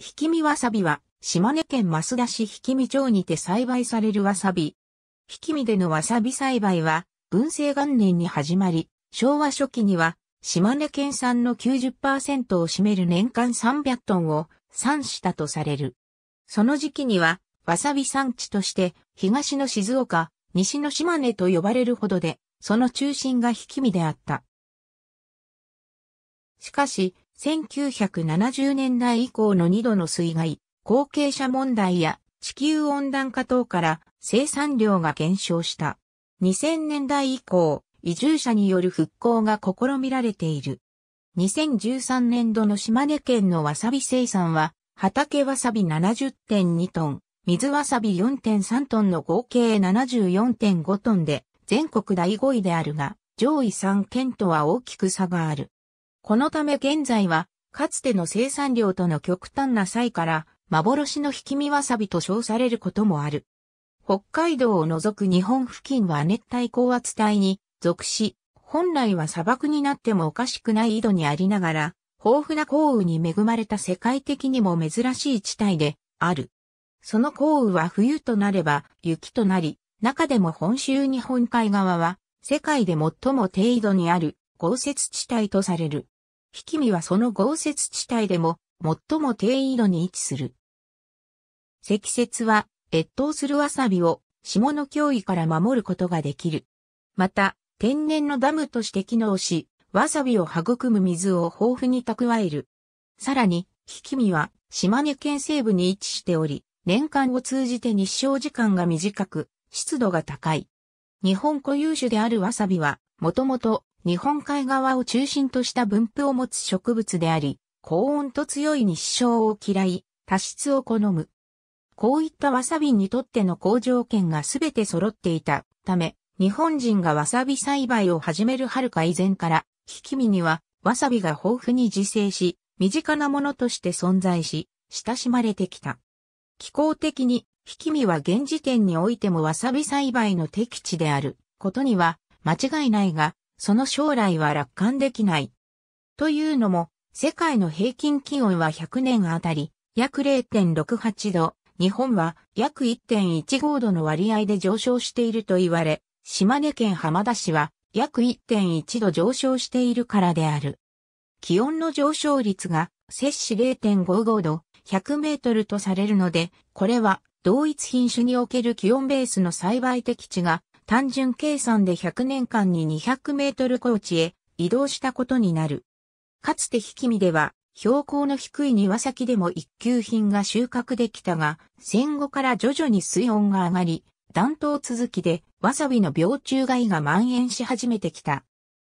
ひきみわさびは、島根県増田市ひきみ町にて栽培されるわさび。ひきみでのわさび栽培は、文政元年に始まり、昭和初期には、島根県産の90%を占める年間300トンを産したとされる。その時期には、わさび産地として、東の静岡、西の島根と呼ばれるほどで、その中心がひきみであった。しかし、1970年代以降の2度の水害、後継者問題や地球温暖化等から生産量が減少した。2000年代以降、移住者による復興が試みられている。2013年度の島根県のわさび生産は、畑わさび70.2トン、水わさび4.3トンの合計74.5トンで、全国第5位であるが、上位3県とは大きく差がある。このため現在は、かつての生産量との極端な差異から、幻の引き身わさびと称されることもある。北海道を除く日本付近は熱帯高圧帯に属し、本来は砂漠になってもおかしくない井戸にありながら、豊富な降雨に恵まれた世界的にも珍しい地帯である。その降雨は冬となれば雪となり、中でも本州日本海側は世界で最も低井戸にある豪雪地帯とされる。ひきみはその豪雪地帯でも最も低緯度に位置する。積雪は越冬するわさびを霜の脅威から守ることができる。また、天然のダムとして機能し、わさびを育む水を豊富に蓄える。さらに、ひきみは島根県西部に位置しており、年間を通じて日照時間が短く、湿度が高い。日本固有種であるわさびは、もともと日本海側を中心とした分布を持つ植物であり、高温と強い日照を嫌い、多湿を好む。こういったわさびにとっての好条件がすべて揃っていたため、日本人がわさび栽培を始めるはるか以前から、ひきみにはわさびが豊富に自生し、身近なものとして存在し、親しまれてきた。気候的に、ひきみは現時点においてもわさび栽培の適地であることには間違いないが、その将来は楽観できない。というのも、世界の平均気温は100年あたり、約0.68度、日本は約1.15度の割合で上昇していると言われ、島根県浜田市は約1.1度上昇しているからである。気温の上昇率が摂氏0.55度100メートルとされるので、これは同一品種における気温ベースの栽培適地が単純計算で100年間に200メートル高地へ移動したことになる。かつて引見では、標高の低い庭先でも一級品が収穫できたが、戦後から徐々に水温が上がり、暖冬続きでわさびの病虫害が蔓延し始めてきた。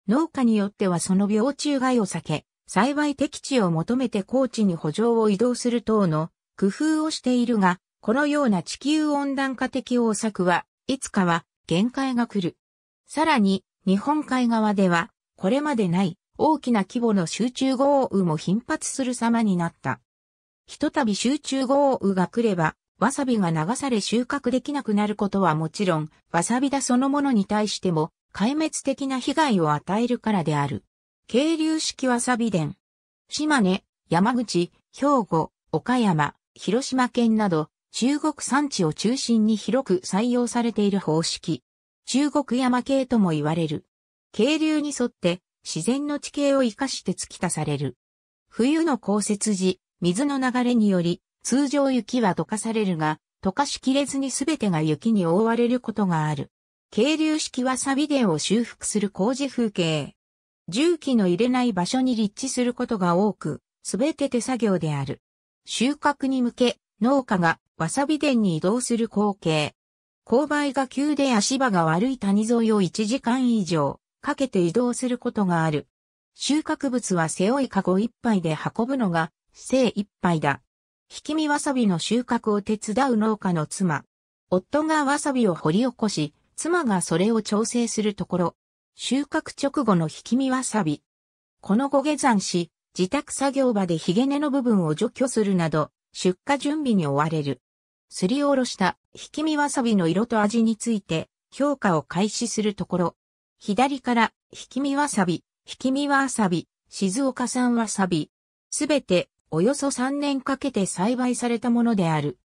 農家によってはその病虫害を避け、栽培適地を求めて高地に補助を移動する等の工夫をしているが、このような地球温暖化的応策はいつかは限界が来る。さらに、日本海側では、これまでない大きな規模の集中豪雨も頻発する様になった。ひとたび集中豪雨が来れば、わさびが流され収穫できなくなることはもちろん、わさびだそのものに対しても、壊滅的な被害を与えるからである。渓流式わさび田。島根、山口、兵庫、岡山、広島県など、中国山地を中心に広く採用されている方式。中国山系とも言われる。渓流に沿って自然の地形を生かして突き足される。冬の降雪時、水の流れにより、通常雪は溶かされるが、溶かしきれずに全てが雪に覆われることがある。渓流式はサビデを修復する工事風景。重機の入れない場所に立地することが多く、すべて手作業である。収穫に向け、農家がわさび店に移動する光景。勾配が急で足場が悪い谷沿いを1時間以上かけて移動することがある。収穫物は背負いかご一杯で運ぶのが精一杯だ。ひきみわさびの収穫を手伝う農家の妻。夫がわさびを掘り起こし、妻がそれを調整するところ。収穫直後のひきみわさび。この後下山し、自宅作業場でひげ根の部分を除去するなど、出荷準備に追われる。すりおろしたひきみわさびの色と味について評価を開始するところ、左からひきみわさび、ひきみわさび、静岡産わさび、すべておよそ3年かけて栽培されたものである。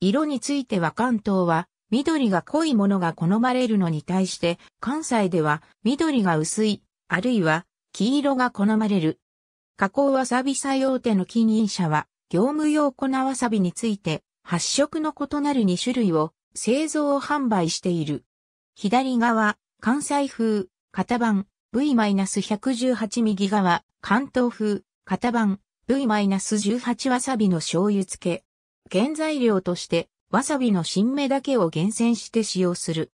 色については関東は緑が濃いものが好まれるのに対して関西では緑が薄い、あるいは黄色が好まれる。加工わさび作用手の近隣者は業務用粉わさびについて、発色の異なる2種類を製造販売している。左側、関西風、型番 V-118 右側、関東風、型番 V-18 わさびの醤油漬け。原材料として、わさびの新芽だけを厳選して使用する。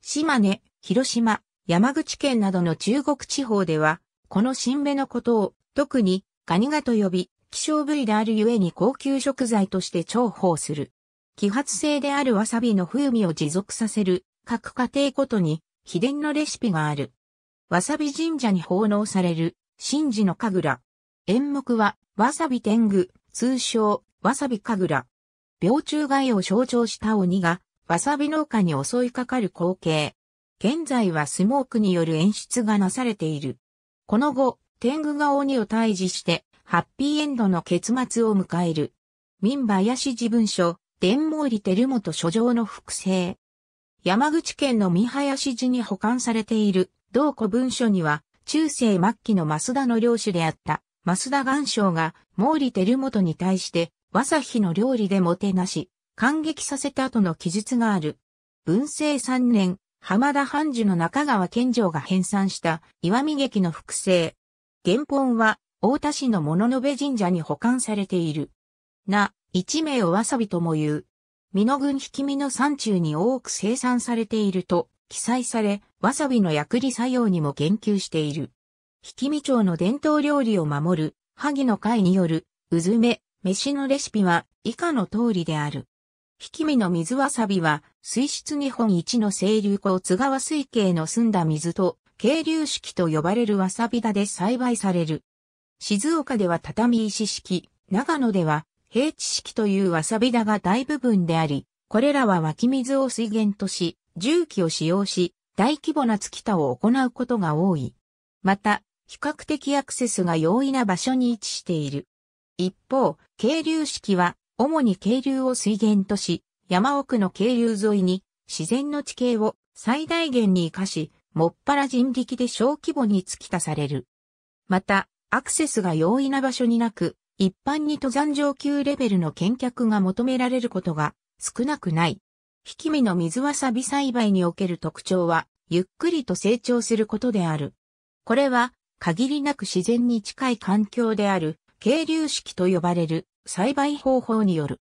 島根、広島、山口県などの中国地方では、この新芽のことを、特にガニガと呼び、希少部位であるゆえに高級食材として重宝する。揮発性であるわさびの風味を持続させる各家庭ごとに秘伝のレシピがある。わさび神社に奉納される神事の神楽。演目はわさび天狗、通称わさび神楽。病虫害を象徴した鬼がわさび農家に襲いかかる光景。現在はスモークによる演出がなされている。この後、天狗が鬼を退治してハッピーエンドの結末を迎える。民林寺文書、伝毛利照元書状の複製。山口県の三林寺に保管されている同古文書には、中世末期の増田の領主であった増田岩章が毛利照元に対して朝日の料理でもてなし、感激させた後の記述がある。文政三年、浜田藩主の中川健城が編纂した岩見劇の複製。原本は大田市の物の部神社に保管されている。な、一名おわさびとも言う。美濃郡引身の山中に多く生産されていると記載され、わさびの薬理作用にも言及している。引身町の伝統料理を守る、萩の会による、うずめ、飯のレシピは以下の通りである。引身の水わさびは、水質日本一の清流湖津川水系の澄んだ水と、渓流式と呼ばれるわさび田で栽培される。静岡では畳石式、長野では平地式というわさび田が大部分であり、これらは湧き水を水源とし、重機を使用し、大規模な月田を行うことが多い。また、比較的アクセスが容易な場所に位置している。一方、渓流式は、主に渓流を水源とし、山奥の渓流沿いに、自然の地形を最大限に活かし、もっぱら人力で小規模に突きされる。また、アクセスが容易な場所になく、一般に登山上級レベルの見客が求められることが少なくない。引き身の水わさび栽培における特徴は、ゆっくりと成長することである。これは、限りなく自然に近い環境である、渓流式と呼ばれる栽培方法による。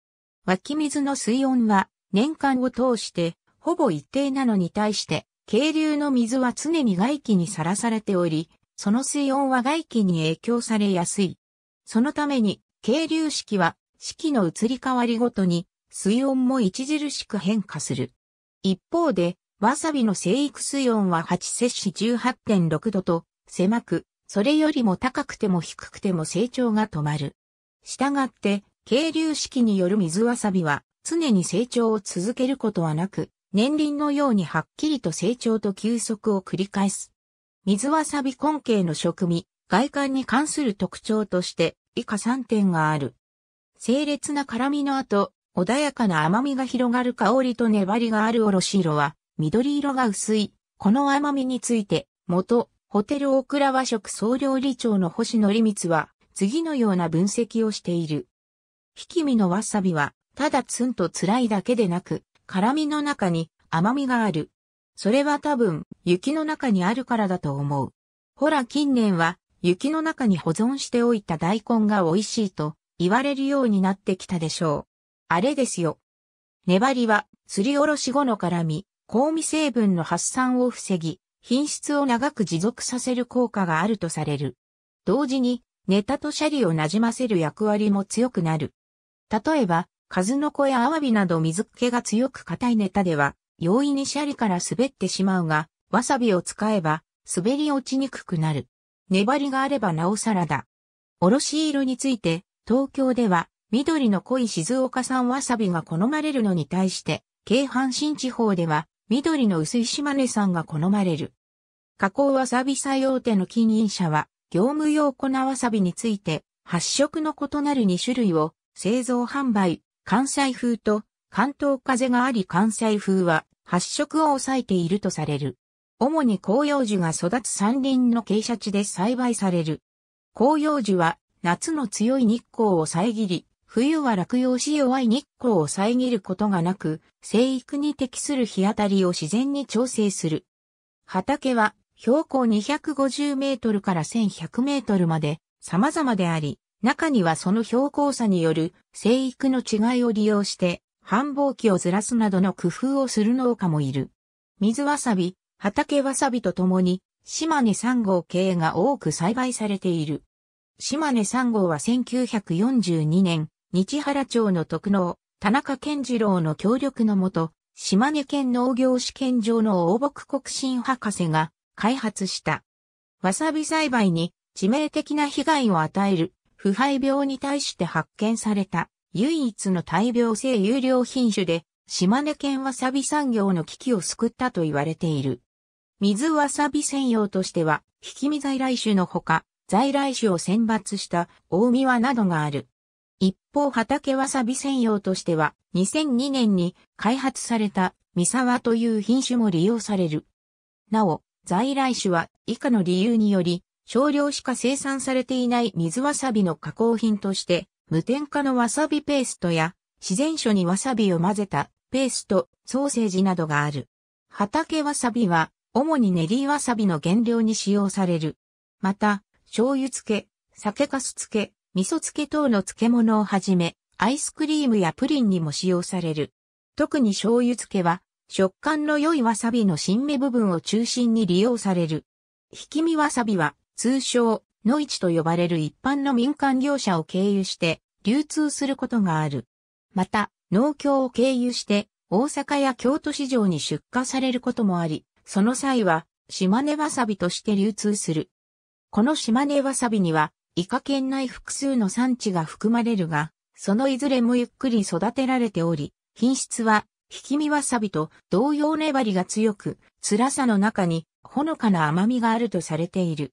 湧き水の水温は、年間を通して、ほぼ一定なのに対して、渓流の水は常に外気にさらされており、その水温は外気に影響されやすい。そのために、渓流式は、四季の移り変わりごとに、水温も著しく変化する。一方で、わさびの生育水温は8摂氏18.6度と、狭く、それよりも高くても低くても成長が止まる。したがって、渓流式による水わさびは、常に成長を続けることはなく、年輪のようにはっきりと成長と休息を繰り返す。水わさび根茎の食味、外観に関する特徴として以下3点がある。清烈な辛味の後、穏やかな甘みが広がる香りと粘りがあるおろし色は、緑色が薄い。この甘みについて、元、ホテルオクラ和食総料理長の星野利光は、次のような分析をしている。ひきみのわさびは、ただツンと辛いだけでなく、辛味の中に甘みがある。それは多分、雪の中にあるからだと思う。ほら近年は、雪の中に保存しておいた大根が美味しいと言われるようになってきたでしょう。あれですよ。粘りは、すりおろし後の辛み、香味成分の発散を防ぎ、品質を長く持続させる効果があるとされる。同時に、ネタとシャリをなじませる役割も強くなる。例えば、数の子やアワビなど水気が強く硬いネタでは、容易にシャリから滑ってしまうが、わさびを使えば滑り落ちにくくなる。粘りがあればなおさらだ。おろし色について、東京では緑の濃い静岡産わさびが好まれるのに対して、京阪神地方では緑の薄い島根産が好まれる。加工わさび採用手の近隣者は、業務用粉わさびについて、発色の異なる2種類を製造販売、関西風と関東風があり関西風は発色を抑えているとされる。主に紅葉樹が育つ山林の傾斜地で栽培される。紅葉樹は夏の強い日光を遮り、冬は落葉し弱い日光を遮ることがなく、生育に適する日当たりを自然に調整する。畑は標高250メートルから1100メートルまで様々であり、中にはその標高差による生育の違いを利用して繁忙期をずらすなどの工夫をする農家もいる。水わさび、畑わさびとともに、島根3号系が多く栽培されている。島根3号は1942年、日原町の特農、田中健次郎の協力のもと、島根県農業試験場の大木国心博士が開発した。わさび栽培に致命的な被害を与える腐敗病に対して発見された唯一の大病性有料品種で、島根県わさび産業の危機を救ったと言われている。水わさび専用としては、引き身在来種のほか、在来種を選抜した大庭などがある。一方畑わさび専用としては、2002年に開発された三沢という品種も利用される。なお、在来種は以下の理由により、少量しか生産されていない水わさびの加工品として無添加のわさびペーストや、自然薯にわさびを混ぜたペースト、ソーセージなどがある。畑わさびは、主に練りわさびの原料に使用される。また、醤油漬け、酒粕漬け、味噌漬け等の漬物をはじめ、アイスクリームやプリンにも使用される。特に醤油漬けは、食感の良いわさびの新芽部分を中心に利用される。ひきみわさびは、通称、野市と呼ばれる一般の民間業者を経由して流通することがある。また、農協を経由して大阪や京都市場に出荷されることもあり、その際は島根わさびとして流通する。この島根わさびには、イカ県内複数の産地が含まれるが、そのいずれもゆっくり育てられており、品質は、ひきみわさびと同様粘りが強く、辛さの中にほのかな甘みがあるとされている。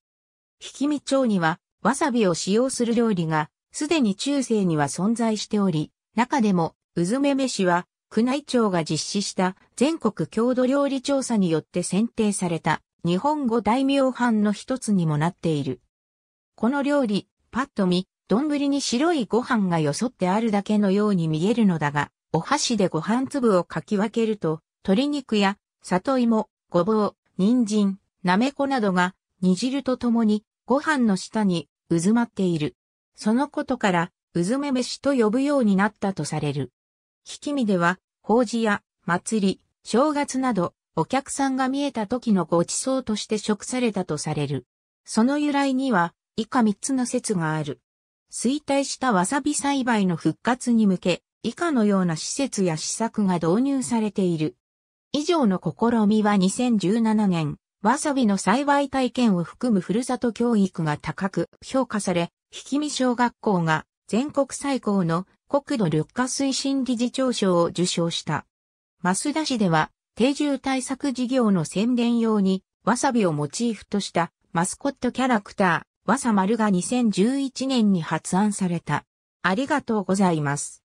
引見町には、わさびを使用する料理が、すでに中世には存在しており、中でも、うずめ飯は、宮内庁が実施した全国郷土料理調査によって選定された日本語大名版の一つにもなっている。この料理、パッと見、丼に白いご飯がよそってあるだけのように見えるのだが、お箸でご飯粒をかき分けると、鶏肉や里芋、ごぼう、人参、なめこなどが煮汁とともにご飯の下に渦まっている。そのことから、うずめ飯と呼ぶようになったとされる。ひきみでは、法事や、祭り、正月など、お客さんが見えた時のご馳走として食されたとされる。その由来には、以下三つの説がある。衰退したわさび栽培の復活に向け、以下のような施設や施策が導入されている。以上の試みは2017年、わさびの栽培体験を含むふるさと教育が高く評価され、引見小学校が全国最高の国土緑化推進理事長賞を受賞した。増田市では、定住対策事業の宣伝用に、わさびをモチーフとしたマスコットキャラクター、わさ丸が2011年に発案された。ありがとうございます。